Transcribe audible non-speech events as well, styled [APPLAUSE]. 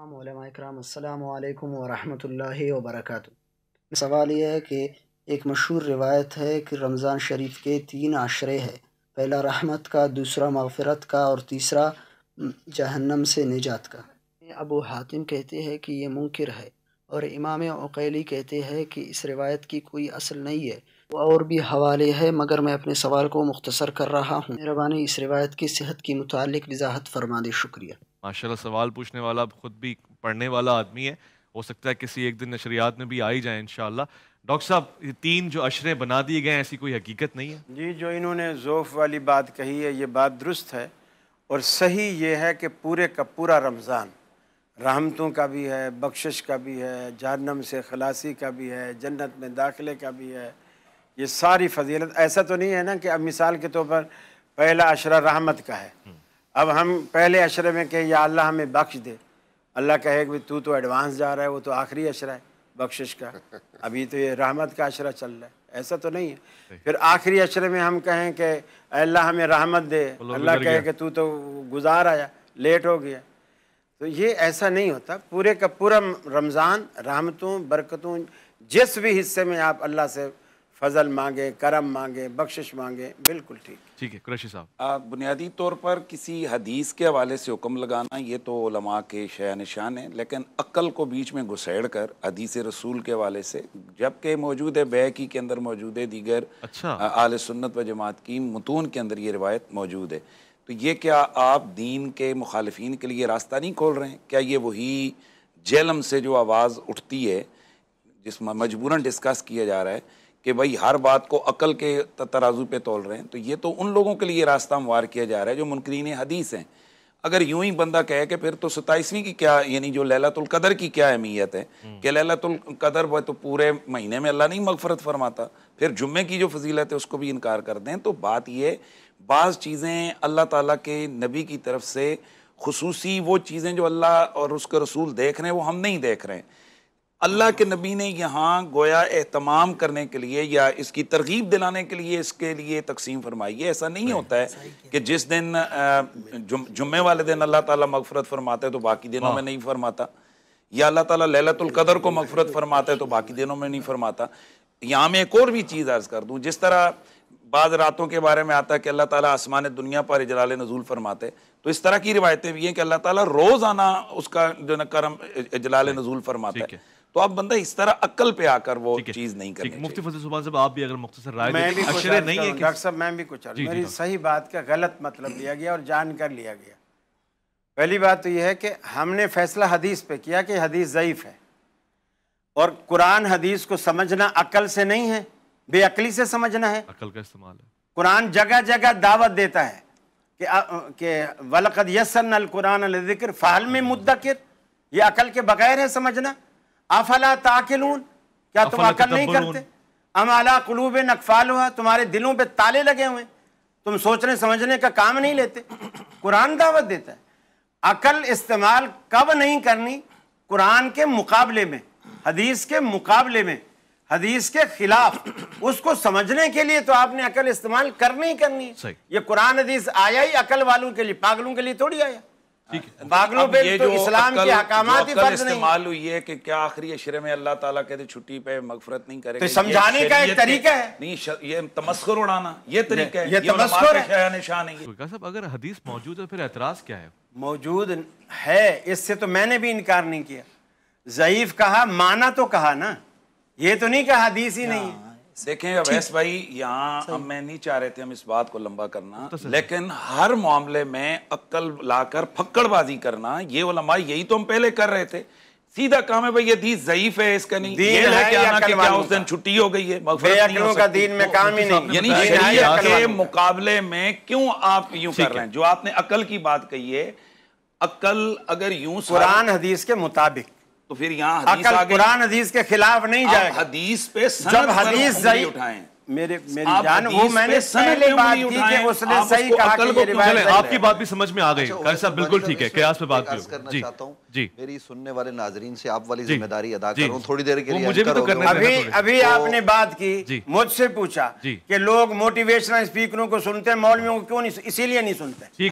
अल्लाम वरहमतुल्लाहि वबरकातु सवाल यह है कि एक मशहूर रिवायत है कि रमज़ान शरीफ के तीन आशरे हैं पहला रहमत का दूसरा मफ़रत का और तीसरा जहन्नम से निजात का अबू हातिम कहते हैं कि यह मुनकर है और इमाम अकेली कहते हैं कि इस रिवायत की कोई असल नहीं है और भी हवाले है मगर मैं अपने सवाल को मुख्तसर कर रहा हूँ मेहरबानी इस रिवायत की सेहत के मुतल वजाहत फरमा दे शुक्रिया माशा सवाल पूछने वाला ख़ुद भी पढ़ने वाला आदमी है हो सकता है किसी एक दिन नशरियात में भी आई जाए इन डॉक्टर साहब ये तीन जो अशरे बना दिए गए हैं ऐसी कोई हकीकत नहीं है जी जो इन्होंने जोफ वाली बात कही है ये बात दुरुस्त है और सही ये है कि पूरे का पूरा रमज़ान रहमतों का भी है बख्शिश का भी है जहनम से खलासी का भी है जन्नत में दाखिले का भी है ये सारी फजीलत ऐसा तो नहीं है ना कि अब मिसाल के तौर पर पहला अशरा रहमत का है हम्म। अब हम पहले अशरे में कहें या अल्लाह हमें बख्श दे अल्लाह कहे कि तू तो एडवांस जा रहा है वो तो आखिरी अशरा है बख्शिश का [LAUGHS] अभी तो ये रहमत का अशरा चल रहा है ऐसा तो नहीं है फिर आखिरी अशरे में हम कहें कि अल्लाह हमें रहमत दे अल्लाह कहे कि तू तो गुजार आया लेट हो गया तो ये ऐसा नहीं होता पूरे का पूरा रमज़ान रहमतों बरकतों जिस भी हिस्से में आप अल्लाह से फजल मांगे करम मांगे बख्शिश मांगे बिल्कुल ठीक ठीक है कुरैशी साहब बुनियादी तौर पर किसी हदीस के हवाले से हुक्म लगाना ये तो लमा के शया निशान है लेकिन अक्ल को बीच में घुसेड़ कर हदीस रसूल के हवाले से जबकि मौजूद है बैकी के अंदर मौजूद है दीगर अच्छा आल सुन्नत व जमात की मतून के अंदर ये रिवायत मौजूद है तो ये क्या आप दीन के मुखालफन के लिए रास्ता नहीं खोल रहे हैं क्या ये वही जलम से जो आवाज़ उठती है जिसमें मजबूरन डिस्कस किया जा रहा है कि भाई हर बात को अकल के तराजू पे तोल रहे हैं तो ये तो उन लोगों के लिए रास्ता मवार किया जा रहा है जो मुनकरीन हदीस हैं अगर यूं ही बंदा कहे कि फिर तो सताईसवीं की क्या यानी जो लैलातुल कदर की क्या अहमियत है हम्म। कि लैलातुल कदर वह तो पूरे महीने में अल्लाह नहीं मगफरत फरमाता फिर जुम्मे की जो फजीलत है उसको भी इनकार कर दें तो बात यह बाज़ चीज़ें अल्लाह ताला के नबी की तरफ से खसूसी वो चीज़ें जो अल्लाह और उसके रसूल देख रहे हैं वो हम नहीं देख रहे हैं अल्लाह के नबी ने यहाँ गोया एहतमाम करने के लिए या इसकी तरगीब दिलाने के लिए इसके लिए तकसीम फरमाई है ऐसा नहीं होता है कि जिस दिन जुम्मे वाले दिन अल्लाह ताला मगफरत फरमाते हैं तो बाकी दिनों में नहीं फरमाता या अल्लाह ताला लैलतुल कदर को मगफरत फरमाता है तो बाकी दिनों में नहीं फरमाता यहाँ मैं एक और भी चीज़ अर्ज़ कर दूँ जिस तरह बाद रातों के बारे में आता है कि अल्लाह ताला आसमान दुनिया पर इजलाल नजूल फरमाते तो इस तरह की रिवायतें भी हैं कि अल्लाह ताला आना उसका जो न करम इजलाल नजूल फरमाते है तो आप बंदा इस तरह अकल पे आकर वो चीज नहीं कर मुफ्ती फजल सुबह साहब आप भी अगर मुख्तर राय नहीं है डॉक्टर साहब मैं भी कुछ मेरी सही बात का गलत मतलब लिया गया और जान कर लिया गया पहली बात तो यह है कि हमने फैसला हदीस पे किया कि हदीस ज़यीफ़ है और कुरान हदीस को समझना अकल से नहीं है बेअकली से समझना है अकल का इस्तेमाल है कुरान जगह जगह दावत देता है कि आ, कि वलकद यसन अल कुरान अल जिक्र फ़ाल में मुद्दकर ये अकल के बगैर है समझना अफला ताकिलून क्या तुम अकल नहीं करते हम कलूब नकफाल हुआ तुम्हारे दिलों पे ताले लगे हुए तुम सोचने समझने का काम नहीं लेते कुरान दावत देता है अकल इस्तेमाल कब नहीं करनी कुरान के मुकाबले में हदीस के मुकाबले में हदीस के खिलाफ उसको समझने के लिए तो आपने अकल इस्तेमाल करनी ही करनी ये कुरान हदीस आया ही अकल वालों के लिए पागलों के लिए थोड़ी आया बागलों पे तो इस्लाम के फर्ज नहीं है कि क्या आखिरी अशरे में अल्लाह ताला कहते छुट्टी पे मगफरत नहीं करे तो समझाने का एक तरीका है नहीं ये उड़ाना ये तरीका है ये निशान अगर हदीस मौजूद है फिर एतराज क्या है मौजूद है इससे तो मैंने भी इनकार नहीं किया जयीफ कहा माना तो कहा ना ये तो नहीं कहा हदीस ही नहीं है देखें अवैस भाई यहाँ हम मैं नहीं चाह रहे थे हम इस बात को लंबा करना तो लेकिन हर मामले में अक्ल लाकर फक्कड़बाजी करना ये लम्बा यही तो हम पहले कर रहे थे सीधा काम है भाई ये दी जयीफ है इसका नहीं ये है क्या कि क्या उस दिन छुट्टी हो गई है का दीन में काम ही नहीं यानी शरीयत के मुकाबले में क्यों आप यूं कर रहे हैं जो आपने अकल की बात कही है अकल अगर यूं कुरान हदीस के मुताबिक तो फिर यहाँ हदीस कुरान हदीस के खिलाफ नहीं जाए हदीस पे जब हदीस सही उठाएं मेरे मेरी जान वो मैंने पहले बात की कि उसने सही कहा कि ये रिवायत आपकी बात भी समझ में आ गई अच्छा, साहब अच्छा, बिल्कुल अच्छा, ठीक है कयास अच्छा, पे बात करना चाहता हूं जी मेरी सुनने वाले नाजरीन से आप वाली जिम्मेदारी अदा कर रहा थोड़ी देर के लिए मुझे तो अभी अभी तो आपने बात की मुझसे पूछा कि लोग मोटिवेशनल स्पीकरों को सुनते हैं मौलवियों को क्यों नहीं इसीलिए नहीं सुनते